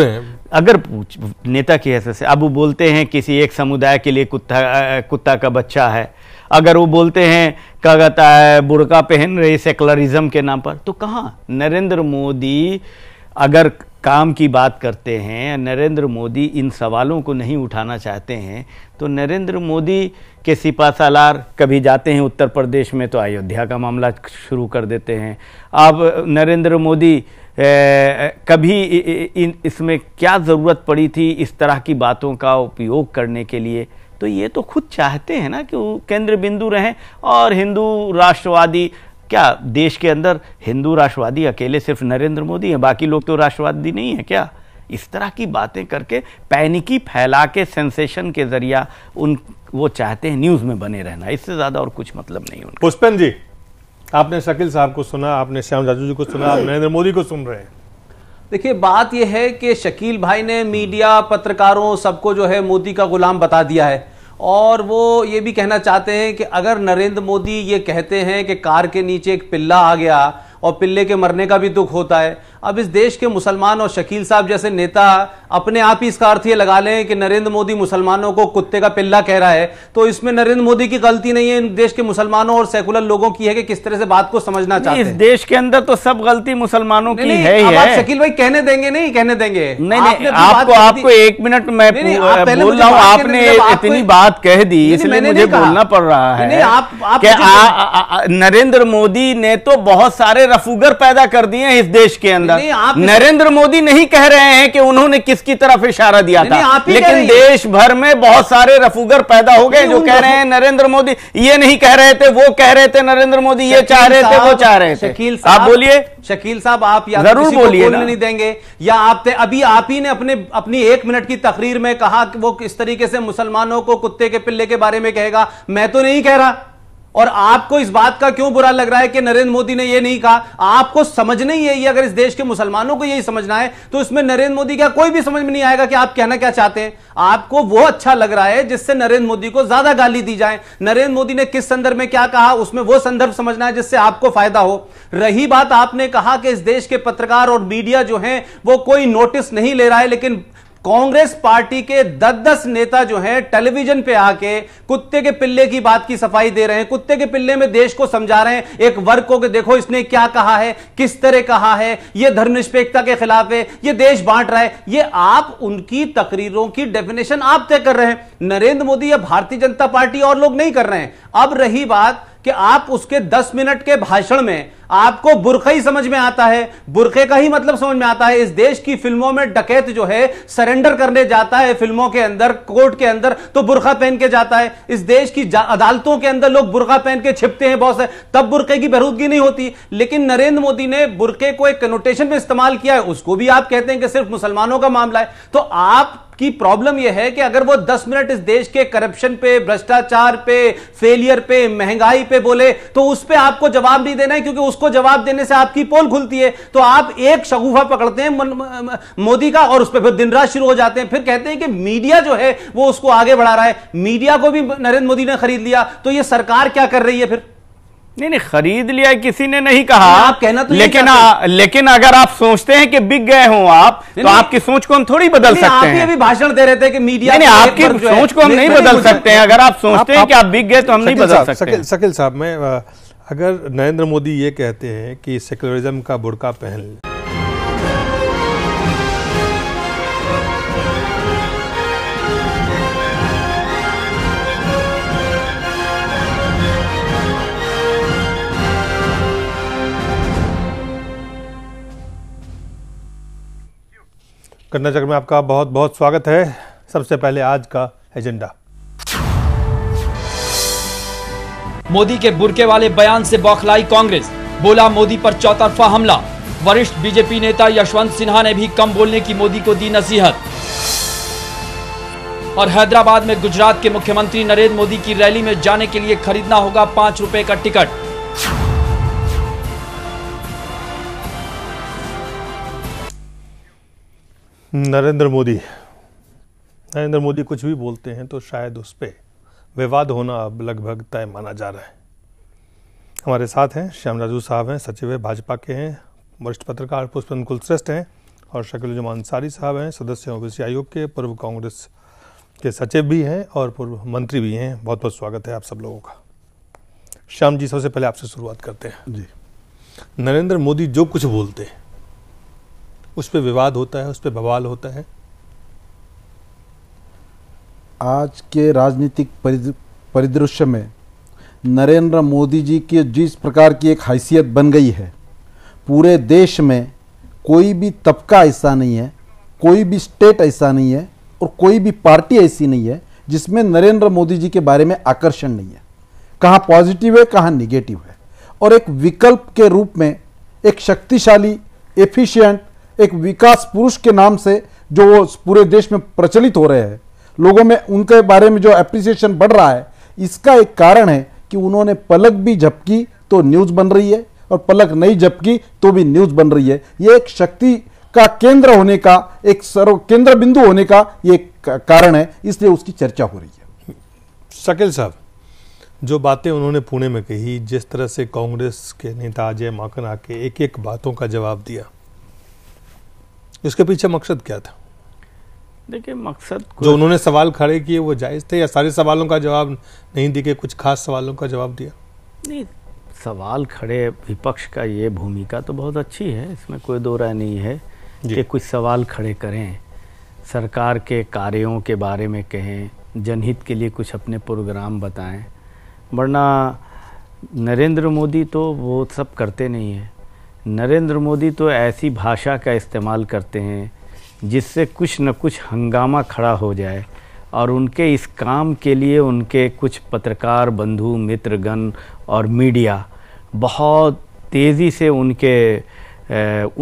अगर नेता की हैसियत से अब वो बोलते हैं किसी एक समुदाय के लिए कुत्ता कुत्ता का बच्चा है अगर वो बोलते हैं क्या कहता है बुरका पहन रहे सेकुलरिज्म के नाम पर तो कहाँ नरेंद्र मोदी अगर काम की बात करते हैं नरेंद्र मोदी इन सवालों को नहीं उठाना चाहते हैं तो नरेंद्र मोदी के सिपा सालार कभी जाते हैं उत्तर प्रदेश में तो अयोध्या का मामला शुरू कर देते हैं अब नरेंद्र मोदी कभी इन इसमें क्या ज़रूरत पड़ी थी इस तरह की बातों का उपयोग करने के लिए तो ये तो खुद चाहते हैं ना कि वो केंद्र बिंदु रहें और हिंदू राष्ट्रवादी क्या देश के अंदर हिंदू राष्ट्रवादी अकेले सिर्फ नरेंद्र मोदी हैं बाकी लोग तो राष्ट्रवादी नहीं हैं क्या इस तरह की बातें करके पैनिकी फैला के सेंसेशन के जरिया उन वो चाहते हैं न्यूज़ में बने रहना इससे ज़्यादा और कुछ मतलब नहीं उनका पुष्पन जी आपने शकील साहब को सुना आपने श्याम राजू जी को सुना आप नरेंद्र मोदी को सुन रहे हैं देखिए बात यह है कि शकील भाई ने मीडिया पत्रकारों सबको जो है मोदी का गुलाम बता दिया है और वो ये भी कहना चाहते हैं कि अगर नरेंद्र मोदी ये कहते हैं कि कार के नीचे एक पिल्ला आ गया और पिल्ले के मरने का भी दुख होता है अब इस देश के मुसलमान और शकील साहब जैसे नेता अपने आप ही इसका अर्थ ये लगा लें कि नरेंद्र मोदी मुसलमानों को कुत्ते का पिल्ला कह रहा है तो इसमें नरेंद्र मोदी की गलती नहीं है देश के मुसलमानों और सेकुलर लोगों की है कि किस तरह से बात को समझना चाहिए इस देश के अंदर तो सब गलती मुसलमानों की है ही है शकील भाई कहने देंगे नहीं कहने देंगे नहीं नहीं आपको आपको एक मिनट में बोल रहा हूँ आपने इतनी बात कह दी इसलिए मुझे बोलना पड़ रहा है नरेंद्र मोदी ने तो बहुत सारे रफूगर पैदा कर दिए इस देश के अंदर नरेंद्र मोदी नहीं कह रहे हैं कि उन्होंने किस की तरफ इशारा दिया था लेकिन देश भर में बहुत सारे रफूगर पैदा हो गए जो कह रहे हैं नरेंद्र मोदी ये नहीं कह रहे थे वो कह रहे थे नरेंद्र मोदी ये चाह रहे थे वो चाह रहे थे शकील आप बोलिए शकील साहब आप या तो जरूर बोलिए नहीं देंगे या आप अभी आप ही ने अपने अपनी एक मिनट की तकरीर में कहा कि वो किस तरीके से मुसलमानों को कुत्ते के पिल्ले के बारे में कहेगा मैं तो नहीं कह रहा और आपको इस बात का क्यों बुरा लग रहा है कि नरेंद्र मोदी ने यह नहीं कहा आपको समझना ही है ये अगर इस देश के मुसलमानों को यही समझना है तो इसमें नरेंद्र मोदी का कोई भी समझ में नहीं आएगा कि आप कहना क्या चाहते हैं आपको वो अच्छा लग रहा है जिससे नरेंद्र मोदी को ज्यादा गाली दी जाए नरेंद्र मोदी ने किस संदर्भ में क्या कहा उसमें वो संदर्भ समझना है जिससे आपको फायदा हो रही बात आपने कहा कि इस देश के पत्रकार और मीडिया जो है वो कोई नोटिस नहीं ले रहा है लेकिन कांग्रेस पार्टी के दस दस नेता जो हैं टेलीविजन पे आके कुत्ते के पिल्ले की बात की सफाई दे रहे हैं कुत्ते के पिल्ले में देश को समझा रहे हैं एक वर्ग को देखो इसने क्या कहा है किस तरह कहा है यह धर्मनिरपेक्षता के खिलाफ है यह देश बांट रहा है ये आप उनकी तकरीरों की डेफिनेशन आप तय कर रहे हैं नरेंद्र मोदी या भारतीय जनता पार्टी और लोग नहीं कर रहे हैं अब रही बात कि आप उसके 10 मिनट के भाषण में आपको बुरखा ही समझ में आता है बुरखे का ही मतलब समझ में आता है इस देश की फिल्मों में डकैत जो है सरेंडर करने जाता है फिल्मों के अंदर कोर्ट के अंदर तो बुरखा पहन के जाता है इस देश की अदालतों के अंदर लोग बुरखा पहन के छिपते हैं बहुत से तब बुरखे की बहरूदगी नहीं होती लेकिन नरेंद्र मोदी ने बुरखे को एक कनोटेशन में इस्तेमाल किया है उसको भी आप कहते हैं कि सिर्फ मुसलमानों का मामला है तो आप की प्रॉब्लम यह है कि अगर वो 10 मिनट इस देश के करप्शन पे भ्रष्टाचार पे फेलियर पे महंगाई पे बोले तो उस पर आपको जवाब नहीं देना है क्योंकि उसको जवाब देने से आपकी पोल खुलती है तो आप एक शगुफा पकड़ते हैं मोदी का और उस पर फिर दिन रात शुरू हो जाते हैं फिर कहते हैं कि मीडिया जो है वो उसको आगे बढ़ा रहा है मीडिया को भी नरेंद्र मोदी ने खरीद लिया तो ये सरकार क्या कर रही है फिर नहीं नहीं खरीद लिया किसी ने नहीं कहा आप कहना तो लेकिन आ, लेकिन अगर आप सोचते हैं कि बिक गए हो आप तो आपकी सोच को हम थोड़ी बदल सकते हैं अभी भाषण दे रहे थे कि मीडिया नहीं आपकी सोच को हम नहीं बदल सकते हैं अगर आप सोचते हैं कि आप बिक गए तो हम नहीं बदल सकते शकील साहब मैं अगर नरेंद्र मोदी ये कहते हैं कि सेकुलरिज्म का बुड़का पहन लें करना चक्र में आपका बहुत बहुत स्वागत है सबसे पहले आज का एजेंडा मोदी के बुरके वाले बयान से बौखलाई कांग्रेस बोला मोदी पर चौतरफा हमला वरिष्ठ बीजेपी नेता यशवंत सिन्हा ने भी कम बोलने की मोदी को दी नसीहत और हैदराबाद में गुजरात के मुख्यमंत्री नरेंद्र मोदी की रैली में जाने के लिए खरीदना होगा पाँच रुपए का टिकट नरेंद्र मोदी नरेंद्र मोदी कुछ भी बोलते हैं तो शायद उस पर विवाद होना अब लगभग तय माना जा रहा है हमारे साथ हैं श्याम राजू साहब हैं सचिव है भाजपा के हैं वरिष्ठ पत्रकार पुष्पन कुलश्रेष्ठ हैं और शकील जुमान अंसारी साहब हैं सदस्य ओबीसी आयोग के पूर्व कांग्रेस के सचिव भी हैं और पूर्व मंत्री भी हैं बहुत बहुत स्वागत है आप सब लोगों का श्याम जी सबसे पहले आपसे शुरुआत करते हैं जी नरेंद्र मोदी जो कुछ बोलते हैं उस पर विवाद होता है उस पर बवाल होता है आज के राजनीतिक परिदृश्य में नरेंद्र मोदी जी की जिस प्रकार की एक हैसियत बन गई है पूरे देश में कोई भी तबका ऐसा नहीं है कोई भी स्टेट ऐसा नहीं है और कोई भी पार्टी ऐसी नहीं है जिसमें नरेंद्र मोदी जी के बारे में आकर्षण नहीं है कहाँ पॉजिटिव है कहाँ निगेटिव है और एक विकल्प के रूप में एक शक्तिशाली एफिशिएंट एक विकास पुरुष के नाम से जो पूरे देश में प्रचलित हो रहे हैं लोगों में उनके बारे में जो अप्रिसिएशन बढ़ रहा है इसका एक कारण है कि उन्होंने पलक भी झपकी तो न्यूज़ बन रही है और पलक नहीं झपकी तो भी न्यूज़ बन रही है ये एक शक्ति का केंद्र होने का एक सर्व केंद्र बिंदु होने का ये कारण है इसलिए उसकी चर्चा हो रही है शकील साहब जो बातें उन्होंने पुणे में कही जिस तरह से कांग्रेस के नेता अजय माकन आके एक एक बातों का जवाब दिया इसके पीछे मकसद क्या था देखिए मकसद जो उन्होंने सवाल खड़े किए वो जायज़ थे या सारे सवालों का जवाब नहीं दिए कुछ खास सवालों का जवाब दिया नहीं सवाल खड़े विपक्ष का ये भूमिका तो बहुत अच्छी है इसमें कोई दो राय नहीं है कि कुछ सवाल खड़े करें सरकार के कार्यों के बारे में कहें जनहित के लिए कुछ अपने प्रोग्राम बताएं वरना नरेंद्र मोदी तो वो सब करते नहीं हैं नरेंद्र मोदी तो ऐसी भाषा का इस्तेमाल करते हैं जिससे कुछ न कुछ हंगामा खड़ा हो जाए और उनके इस काम के लिए उनके कुछ पत्रकार बंधु मित्रगण और मीडिया बहुत तेज़ी से उनके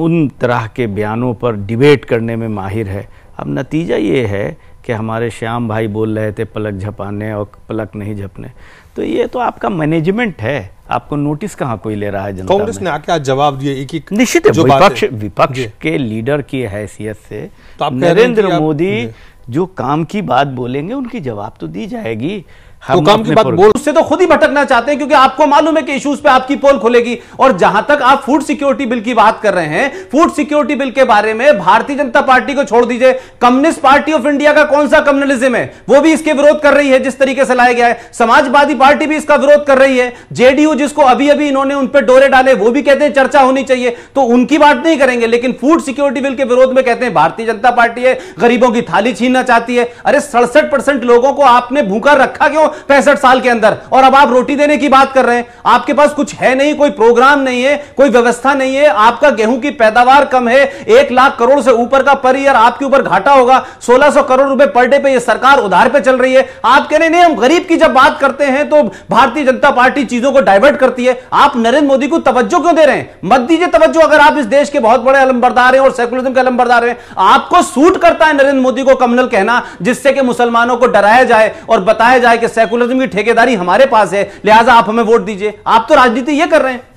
उन तरह के बयानों पर डिबेट करने में माहिर है अब नतीजा ये है कि हमारे श्याम भाई बोल रहे थे पलक झपाने और पलक नहीं झपने तो ये तो आपका मैनेजमेंट है आपको नोटिस कहाँ कोई ले रहा है जनता कांग्रेस ने आके आज जवाब दिए एक एक निश्चित विपक्ष विपक्ष के लीडर की हैसियत से तो नरेंद्र मोदी जो काम की बात बोलेंगे उनकी जवाब तो दी जाएगी तो काम की बात बोल उससे तो खुद ही भटकना चाहते हैं क्योंकि आपको मालूम है कि इश्यूज पे आपकी पोल खुलेगी और जहां तक आप फूड सिक्योरिटी बिल की बात कर रहे हैं फूड सिक्योरिटी बिल के बारे में भारतीय जनता पार्टी को छोड़ दीजिए कम्युनिस्ट पार्टी ऑफ इंडिया का कौन सा कम्युनलिज्म है वो भी इसके विरोध कर रही है जिस तरीके से लाया गया है समाजवादी पार्टी भी इसका विरोध कर रही है जेडीयू जिसको अभी अभी इन्होंने उन पर डोरे डाले वो भी कहते हैं चर्चा होनी चाहिए तो उनकी बात नहीं करेंगे लेकिन फूड सिक्योरिटी बिल के विरोध में कहते हैं भारतीय जनता पार्टी है गरीबों की थाली छीनना चाहती है अरे सड़सठ लोगों को आपने भूखा रखा क्यों पैंसठ साल के अंदर और अब आप रोटी देने की बात कर रहे हैं आपके पास कुछ है नहीं कोई प्रोग्राम नहीं है कोई व्यवस्था नहीं है आपका गेहूं की पैदावार कम है एक लाख करोड़ से ऊपर का पर ईयर आपके ऊपर घाटा होगा सोलह सौ करोड़ रुपए पर डे पे ये सरकार उधार पे चल रही है आप कह रहे नहीं हम गरीब की जब बात करते हैं तो भारतीय जनता पार्टी चीजों को डाइवर्ट करती है आप नरेंद्र मोदी को तवज्जो क्यों दे रहे हैं मत दीजिए तवज्जो अगर आप इस देश के बहुत बड़े अलम्बरदार हैं और सेकुलरिज्म के अलम्बरदार हैं आपको सूट करता है नरेंद्र मोदी को कमनल कहना जिससे कि मुसलमानों को डराया जाए और बताया जाए कि सेकुलरिज्म की ठेकेदारी हमारे पास है लिहाजा आप हमें वोट दीजिए आप तो राजनीति ये कर रहे हैं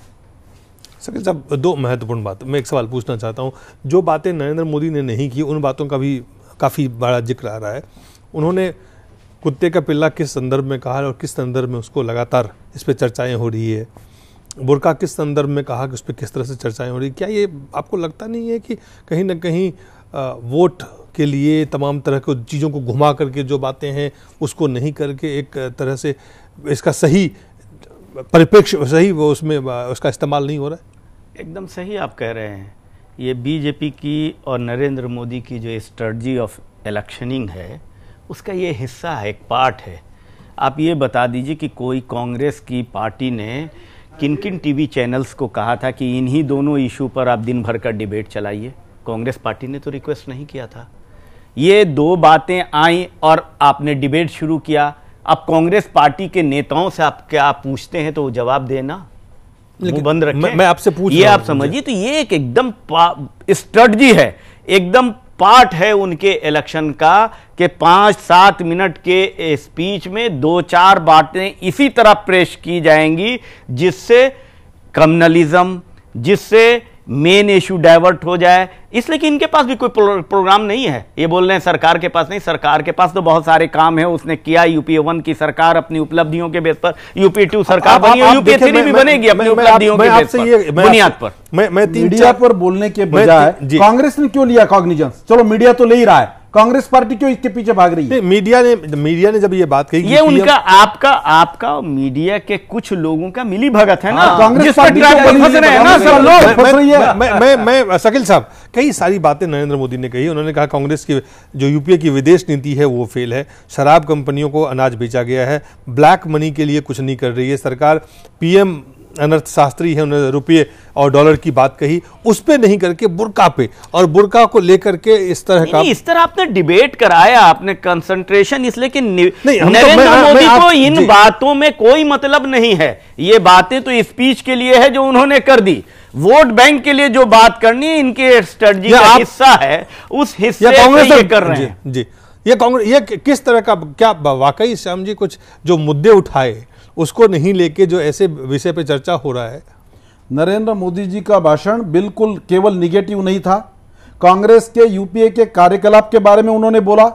सके साहब दो महत्वपूर्ण बात मैं एक सवाल पूछना चाहता हूँ जो बातें नरेंद्र मोदी ने नहीं की उन बातों का भी काफ़ी बड़ा जिक्र आ रहा है उन्होंने कुत्ते का पिल्ला किस संदर्भ में कहा और किस संदर्भ में उसको लगातार इस पर चर्चाएँ हो रही है बुरका किस संदर्भ में कहा कि उस पर किस तरह से चर्चाएं हो रही क्या ये आपको लगता नहीं है कि कहीं ना कहीं वोट के लिए तमाम तरह के चीज़ों को घुमा करके जो बातें हैं उसको नहीं करके एक तरह से इसका सही परिप्रेक्ष्य सही वो उसमें उसका इस्तेमाल नहीं हो रहा है एकदम सही आप कह रहे हैं ये बीजेपी की और नरेंद्र मोदी की जो स्ट्रेटजी ऑफ इलेक्शनिंग है उसका ये हिस्सा है एक पार्ट है आप ये बता दीजिए कि कोई कांग्रेस की पार्टी ने किन किन टीवी चैनल्स को कहा था कि इन्हीं दोनों इशू पर आप दिन भर का डिबेट चलाइए कांग्रेस पार्टी ने तो रिक्वेस्ट नहीं किया था ये दो बातें आई और आपने डिबेट शुरू किया अब कांग्रेस पार्टी के नेताओं से आप क्या पूछते हैं तो जवाब देना बंद रखें मैं, मैं आपसे पूछ ये आप समझिए तो ये एक एकदम स्ट्रेटजी है एकदम पार्ट है उनके इलेक्शन का कि पांच सात मिनट के स्पीच में दो चार बातें इसी तरह पेश की जाएंगी जिससे कम्युनलिज्म जिससे मेन इश्यू डाइवर्ट हो जाए इसलिए कि इनके पास भी कोई प्रोग्राम नहीं है ये बोल रहे हैं सरकार के पास नहीं सरकार के पास तो बहुत सारे काम है उसने किया यूपीए वन की सरकार अपनी उपलब्धियों के बेस पर यूपीए टू सरकार बनी यूपीए थ्री भी बनेगी अपनी उपलब्धियों के बेस पर बुनियाद पर मैं मीडिया पर बोलने के बजाय कांग्रेस ने क्यों लिया कॉग्निजेंस चलो मीडिया तो ले ही रहा है कांग्रेस पार्टी क्यों इसके पीछे भाग रही है मीडिया ने मीडिया ने जब ये बात कही ये उनका आपका आपका मीडिया के कुछ लोगों का मिली भगत है ना हाँ, कांग्रेस पार्टी फंस साहब कई सारी बातें नरेंद्र मोदी ने कही उन्होंने कहा कांग्रेस की जो यूपीए की विदेश नीति है वो फेल है शराब कंपनियों को अनाज बेचा गया है ब्लैक मनी के लिए कुछ नहीं कर रही है सरकार पीएम अनर्थ शास्त्री उन्होंने रुपये और डॉलर की बात कही उस पर नहीं करके बुरका पे और बुरका को लेकर के इस तरह का इस तरह आपने डिबेट कराया आपने कंसंट्रेशन इसलिए कि तो नरेंद्र मोदी को इन बातों में कोई मतलब नहीं है ये बातें तो स्पीच के लिए है जो उन्होंने कर दी वोट बैंक के लिए जो बात करनी है इनके स्ट्रेटी का हिस्सा है उस हिस्से कांग्रेस कर रहे हैं जी ये कांग्रेस ये किस तरह का क्या वाकई श्याम जी कुछ जो मुद्दे उठाए उसको नहीं लेके जो ऐसे विषय पे चर्चा हो रहा है नरेंद्र मोदी जी का भाषण बिल्कुल केवल निगेटिव नहीं था कांग्रेस के यूपीए के कार्यकलाप के बारे में उन्होंने बोला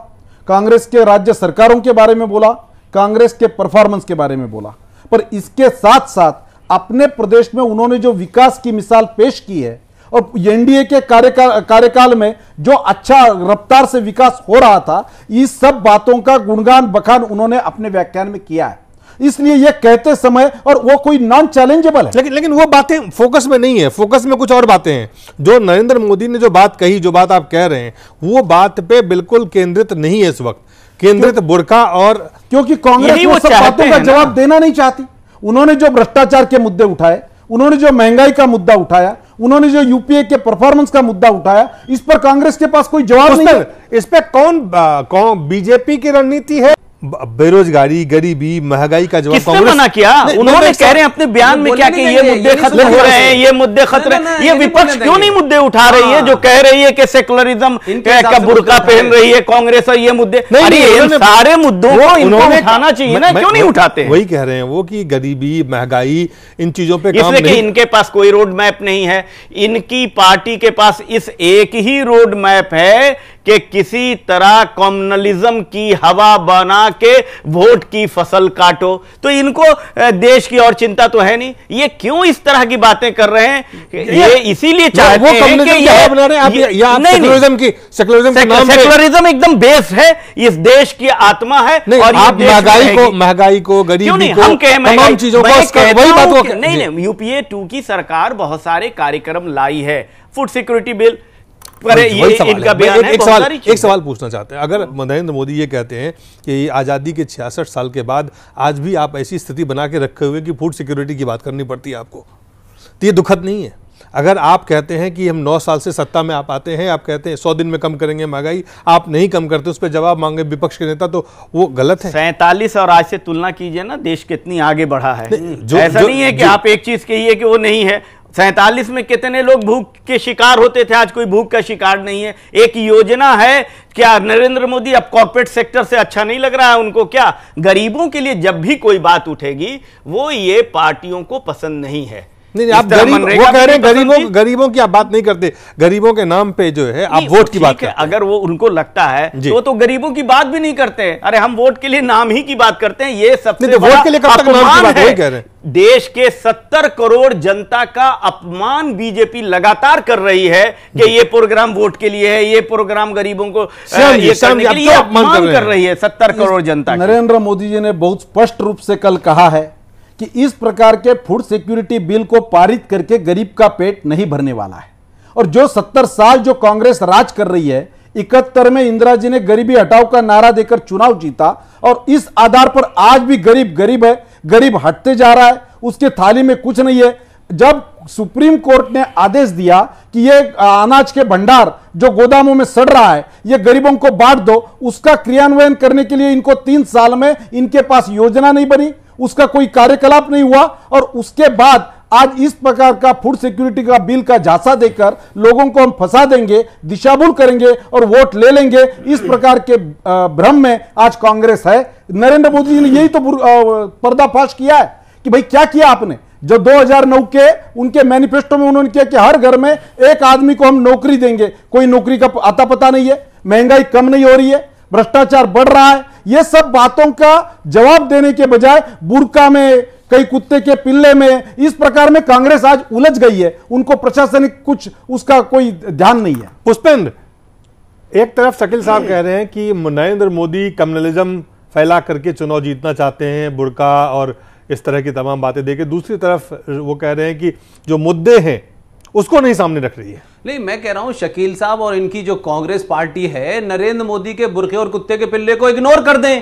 कांग्रेस के राज्य सरकारों के बारे में बोला कांग्रेस के परफॉर्मेंस के बारे में बोला पर इसके साथ साथ अपने प्रदेश में उन्होंने जो विकास की मिसाल पेश की है और एनडीए के कार्यकाल कार्यकाल में जो अच्छा रफ्तार से विकास हो रहा था इस सब बातों का गुणगान बखान उन्होंने अपने व्याख्यान में किया है इसलिए ये कहते समय और वो कोई नॉन चैलेंजेबल है लेकिन लेकिन वो बातें फोकस में नहीं है फोकस में कुछ और बातें हैं जो नरेंद्र मोदी ने जो बात कही जो बात आप कह रहे हैं वो बात पे बिल्कुल केंद्रित नहीं है इस वक्त केंद्रित बुरका और क्योंकि कांग्रेस वो सब बातों का जवाब देना नहीं चाहती उन्होंने जो भ्रष्टाचार के मुद्दे उठाए उन्होंने जो महंगाई का मुद्दा उठाया उन्होंने जो यूपीए के परफॉर्मेंस का मुद्दा उठाया इस पर कांग्रेस के पास कोई जवाब नहीं है इस पर कौन, कौन बीजेपी की रणनीति है बेरोजगारी गरीबी महंगाई का जवाब किसने मना किया उन्होंने कह रहे हैं अपने बयान में क्या कि ये मुद्दे खत्म हो रहे हैं ये मुद्दे खत्म है ये विपक्ष क्यों नहीं मुद्दे उठा रही है हाँ। जो कह रही है कि सेकुलरिज्म का बुरका पहन रही है कांग्रेस और ये मुद्दे अरे सारे मुद्दों को इनको उठाना चाहिए ना क्यों नहीं उठाते वही कह रहे हैं वो की गरीबी महंगाई इन चीजों पर इनके पास कोई रोड मैप नहीं है इनकी पार्टी के पास इस एक ही रोड मैप है कि किसी तरह कॉम्युनलिज्म की हवा बना के वोट की फसल काटो तो इनको देश की और चिंता तो है नहीं ये क्यों इस तरह की बातें कर रहे हैं ये इसीलिए चाहते हैं कि ये बना रहे हैं आप सेकुलरिज्म की सेकुलरिज्म के नाम सेकुलरिज्म एकदम बेस है इस देश की आत्मा है और आप महंगाई को महंगाई को गरीबी को तमाम चीजों को वही बात नहीं नहीं यूपीए टू की सरकार बहुत सारे कार्यक्रम लाई है फूड सिक्योरिटी बिल ये इनका बयान है एक सवाल एक सवाल पूछना चाहते हैं अगर नरेंद्र मोदी ये कहते हैं कि आज़ादी के छियासठ साल के बाद आज भी आप ऐसी स्थिति बना के रखे हुए कि फूड सिक्योरिटी की बात करनी पड़ती है आपको तो ये दुखद नहीं है अगर आप कहते हैं कि हम नौ साल से सत्ता में आप आते हैं आप कहते हैं सौ दिन में कम करेंगे महंगाई आप नहीं कम करते उस पर जवाब मांगे विपक्ष के नेता तो वो गलत है सैंतालीस और आज से तुलना कीजिए ना देश कितनी आगे बढ़ा है जो, ऐसा जो, नहीं है कि आप एक चीज कहिए कि वो नहीं है सैतालीस में कितने लोग भूख के शिकार होते थे आज कोई भूख का शिकार नहीं है एक योजना है क्या नरेंद्र मोदी अब कॉर्पोरेट सेक्टर से अच्छा नहीं लग रहा है उनको क्या गरीबों के लिए जब भी कोई बात उठेगी वो ये पार्टियों को पसंद नहीं है नहीं आप गरीब वो कह रहे हैं गरीबों गरीबों की आप बात नहीं करते गरीबों के नाम पे जो है आप वोट की बात करते अगर वो उनको लगता है तो तो गरीबों की बात भी नहीं करते अरे हम वोट के लिए नाम ही की बात करते हैं ये सबसे तो वोट के लिए कब तक नाम की बात कह रहे हैं देश के सत्तर करोड़ जनता का अपमान बीजेपी लगातार कर रही है कि ये प्रोग्राम वोट के लिए है ये प्रोग्राम गरीबों को ये तो अपमान कर रही है सत्तर करोड़ जनता नरेंद्र मोदी जी ने बहुत स्पष्ट रूप से कल कहा है कि इस प्रकार के फूड सिक्योरिटी बिल को पारित करके गरीब का पेट नहीं भरने वाला है और जो सत्तर साल जो कांग्रेस राज कर रही है इकहत्तर में इंदिरा जी ने गरीबी हटाओ का नारा देकर चुनाव जीता और इस आधार पर आज भी गरीब गरीब है गरीब हटते जा रहा है उसके थाली में कुछ नहीं है जब सुप्रीम कोर्ट ने आदेश दिया कि ये अनाज के भंडार जो गोदामों में सड़ रहा है ये गरीबों को बांट दो उसका क्रियान्वयन करने के लिए इनको तीन साल में इनके पास योजना नहीं बनी उसका कोई कार्यकलाप नहीं हुआ और उसके बाद आज इस प्रकार का फूड सिक्योरिटी का बिल का झांसा देकर लोगों को हम फंसा देंगे दिशाबुल करेंगे और वोट ले लेंगे इस प्रकार के भ्रम में आज कांग्रेस है नरेंद्र मोदी जी ने यही तो पर्दाफाश किया है कि भाई क्या किया आपने जो 2009 के उनके मैनिफेस्टो में उन्होंने किया कि हर घर में एक आदमी को हम नौकरी देंगे कोई नौकरी का आता पता नहीं है महंगाई कम नहीं हो रही है भ्रष्टाचार बढ़ रहा है ये सब बातों का जवाब देने के बजाय बुरका में कई कुत्ते के पिल्ले में इस प्रकार में कांग्रेस आज उलझ गई है उनको प्रशासनिक कुछ उसका कोई ध्यान नहीं है पुष्पेंद्र एक तरफ शकील साहब कह रहे हैं कि नरेंद्र मोदी कम्युनलिज्म फैला करके चुनाव जीतना चाहते हैं बुरका और इस तरह की तमाम बातें देखे दूसरी तरफ वो कह रहे हैं कि जो मुद्दे हैं उसको नहीं सामने रख रही है नहीं मैं कह रहा हूं शकील साहब और इनकी जो कांग्रेस पार्टी है नरेंद्र मोदी के बुरके और कुत्ते के पिल्ले को इग्नोर कर दें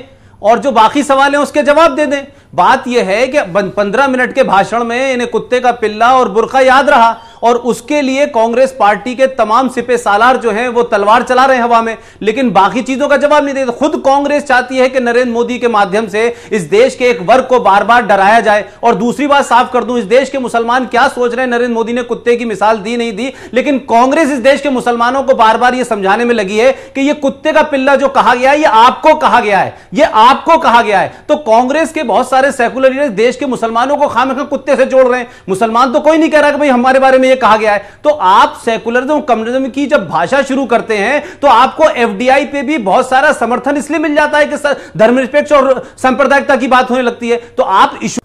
और जो बाकी सवाल है उसके जवाब दे दें बात यह है कि पंद्रह मिनट के भाषण में इन्हें कुत्ते का पिल्ला और बुरका याद रहा और उसके लिए कांग्रेस पार्टी के तमाम सिपे सालार जो हैं वो तलवार चला रहे हैं हवा में लेकिन बाकी चीजों का जवाब नहीं देते तो खुद कांग्रेस चाहती है कि नरेंद्र मोदी के माध्यम से इस देश के एक वर्ग को बार बार डराया जाए और दूसरी बात साफ कर दूं इस देश के मुसलमान क्या सोच रहे हैं नरेंद्र मोदी ने कुत्ते की मिसाल दी नहीं दी लेकिन कांग्रेस इस देश के मुसलमानों को बार बार यह समझाने में लगी है कि यह कुत्ते का पिल्ला जो कहा गया है यह आपको कहा गया है यह आपको कहा गया है तो कांग्रेस के बहुत सारे सेकुलर देश के मुसलमानों को खाम कुत्ते से जोड़ रहे हैं मुसलमान तो कोई नहीं कह रहा कि भाई हमारे बारे में ये कहा गया है तो आप सेकुलरिज्म कम्युनिज्म की जब भाषा शुरू करते हैं तो आपको एफडीआई पे भी बहुत सारा समर्थन इसलिए मिल जाता है कि धर्मनिरपेक्ष और सांप्रदायिकता की बात होने लगती है तो आप इशू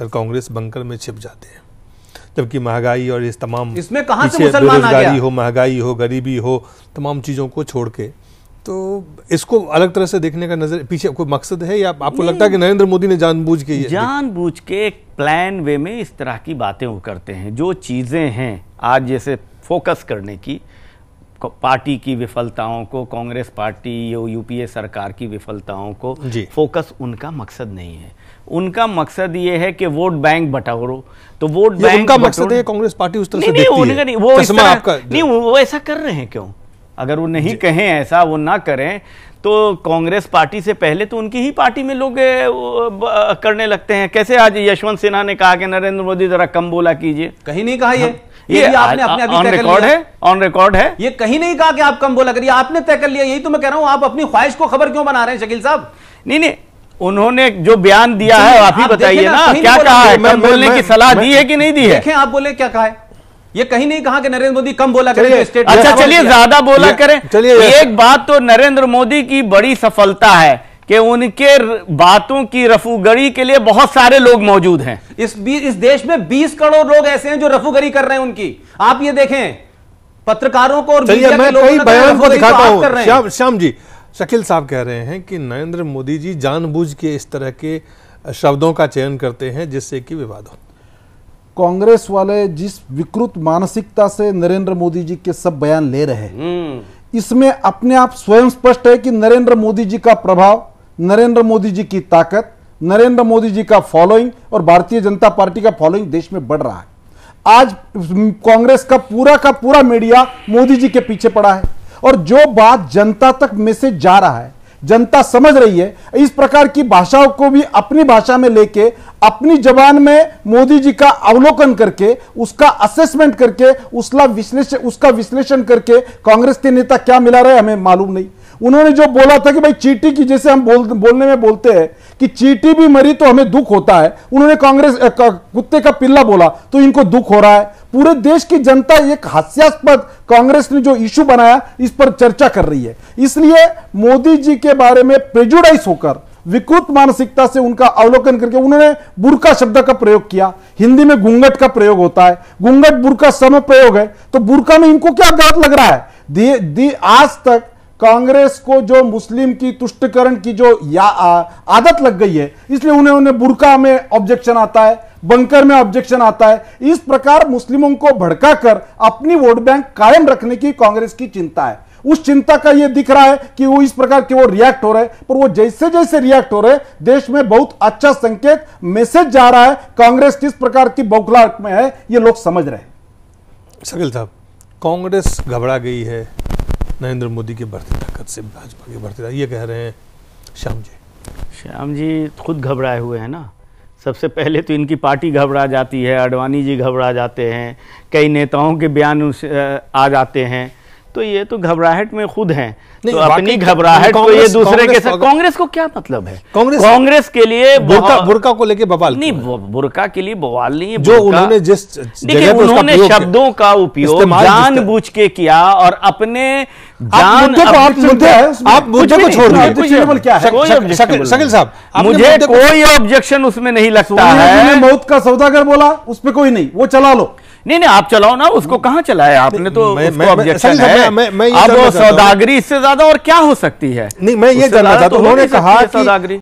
कर कांग्रेस बंकर में छिप जाते हैं जबकि महंगाई और इस तमाम इसमें कहां से मुसलमान आ गया? हो महंगाई हो गरीबी हो तमाम चीजों को छोड़ के तो इसको अलग तरह से देखने का नजर पीछे कोई मकसद है या आपको लगता है कि नरेंद्र मोदी ने जानबूझ के जानबूझ के एक प्लान वे में इस तरह की बातें वो करते हैं जो चीज़ें हैं आज जैसे फोकस करने की पार्टी की विफलताओं को कांग्रेस पार्टी या यूपीए सरकार की विफलताओं को फोकस उनका मकसद नहीं है उनका मकसद ये है कि वोट बैंक बटोरो तो वोट बैंक उनका मकसद है कांग्रेस पार्टी उस तरह से नहीं, नहीं, नहीं, वो नहीं वो ऐसा कर रहे हैं क्यों अगर वो नहीं कहें ऐसा वो ना करें तो कांग्रेस पार्टी से पहले तो उनकी ही पार्टी में लोग करने लगते हैं कैसे आज यशवंत सिन्हा ने कहा कि नरेंद्र मोदी जरा कम बोला कीजिए कहीं नहीं कहा ये हाँ। ये, आपने अपने ऑन रिकॉर्ड है ऑन रिकॉर्ड है ये कहीं नहीं कहा कि आप कम बोला करिए आपने तय कर लिया यही तो मैं कह रहा हूं आप अपनी ख्वाहिश को खबर क्यों बना रहे हैं शकील साहब नहीं नहीं उन्होंने जो बयान दिया है आप ही बताइए ना क्या कहा है बोलने की सलाह दी है कि नहीं दी है आप बोले क्या कहा है ये कहीं नहीं कहा कि नरेंद्र मोदी कम बोला करें स्टेट अच्छा चलिए ज्यादा बोला करें चलिए एक बात तो नरेंद्र मोदी की बड़ी सफलता है कि उनके बातों की रफूगरी के लिए बहुत सारे लोग मौजूद हैं इस इस देश में 20 करोड़ लोग ऐसे हैं जो रफूगरी कर रहे हैं उनकी आप ये देखें पत्रकारों को और मैं कई तो बयान को दिखाता हूं श्याम श्याम जी शकील साहब कह रहे हैं कि नरेंद्र मोदी जी जानबूझ के इस तरह के शब्दों का चयन करते हैं जिससे कि विवाद हो कांग्रेस वाले जिस विकृत मानसिकता से नरेंद्र मोदी जी के सब बयान ले रहे हैं हम्म। इसमें अपने आप स्वयं स्पष्ट है कि नरेंद्र मोदी जी का प्रभाव नरेंद्र मोदी जी की ताकत नरेंद्र मोदी जी का फॉलोइंग और भारतीय जनता पार्टी का फॉलोइंग देश में बढ़ रहा है आज कांग्रेस का पूरा का पूरा मीडिया मोदी जी के पीछे पड़ा है और जो बात जनता तक मैसेज जा रहा है जनता समझ रही है इस प्रकार की भाषाओं को भी अपनी भाषा में लेके अपनी जबान में मोदी जी का अवलोकन करके उसका असेसमेंट करके उसका विश्लेषण उसका विश्लेषण करके कांग्रेस के नेता क्या मिला रहे हमें मालूम नहीं उन्होंने जो बोला था कि भाई चीटी की जैसे हम बोल बोलने में बोलते हैं कि चीटी भी मरी तो हमें दुख होता है उन्होंने कांग्रेस कुत्ते का पिल्ला बोला तो इनको दुख हो रहा है पूरे देश की जनता एक हास्यास्पद कांग्रेस ने जो इश्यू बनाया इस पर चर्चा कर रही है इसलिए मोदी जी के बारे में प्रेजुडाइज होकर विकृत मानसिकता से उनका अवलोकन करके उन्होंने बुरका शब्द का प्रयोग किया हिंदी में घूंगट का प्रयोग होता है घूंगट बुरका सम प्रयोग है तो बुरका में इनको क्या गलत लग रहा है दी, दी, आज तक कांग्रेस को जो मुस्लिम की तुष्टिकरण की जो या आ, आदत लग गई है इसलिए उन्हें उन्हें बुरका में ऑब्जेक्शन आता है बंकर में ऑब्जेक्शन आता है इस प्रकार मुस्लिमों को भड़काकर अपनी वोट बैंक कायम रखने की कांग्रेस की चिंता है उस चिंता का यह दिख रहा है कि वो इस प्रकार के वो रिएक्ट हो रहे हैं पर वो जैसे जैसे रिएक्ट हो रहे देश में बहुत अच्छा संकेत मैसेज जा रहा है कांग्रेस किस प्रकार की बौखलाट में है ये लोग समझ रहे हैं साहब कांग्रेस घबरा गई है नरेंद्र मोदी की बढ़ती ताकत से भाजपा की बढ़ती ताकत ये कह रहे हैं श्याम जी श्याम जी खुद घबराए हुए हैं ना सबसे पहले तो इनकी पार्टी घबरा जाती है अडवाणी जी घबरा जाते हैं कई नेताओं के बयान आ जाते हैं तो ये तो घबराहट में खुद हैं तो अपनी घबराहट को तो ये दूसरे के साथ कांग्रेस को क्या मतलब है कांग्रेस कांग्रेस के लिए बुरका बुरका को लेके बवाल नहीं बुरका के लिए बवाल नहीं है जो उन्होंने जिस देखिए उन्होंने शब्दों का उपयोग जान जानबूझ के किया और अपने जान आप मुद्दे को छोड़ दीजिए क्या साहब मुझे कोई ऑब्जेक्शन उसमें नहीं लगता है मौत का सौदागर बोला उस पर कोई नहीं वो चला लो नहीं नहीं आप चलाओ ना उसको कहाँ चलाया आपने तो सौदागरी इससे ज्यादा और क्या हो सकती है नहीं मैं ये जानना चाहता हूँ तो उन्होंने कहा सौदागरी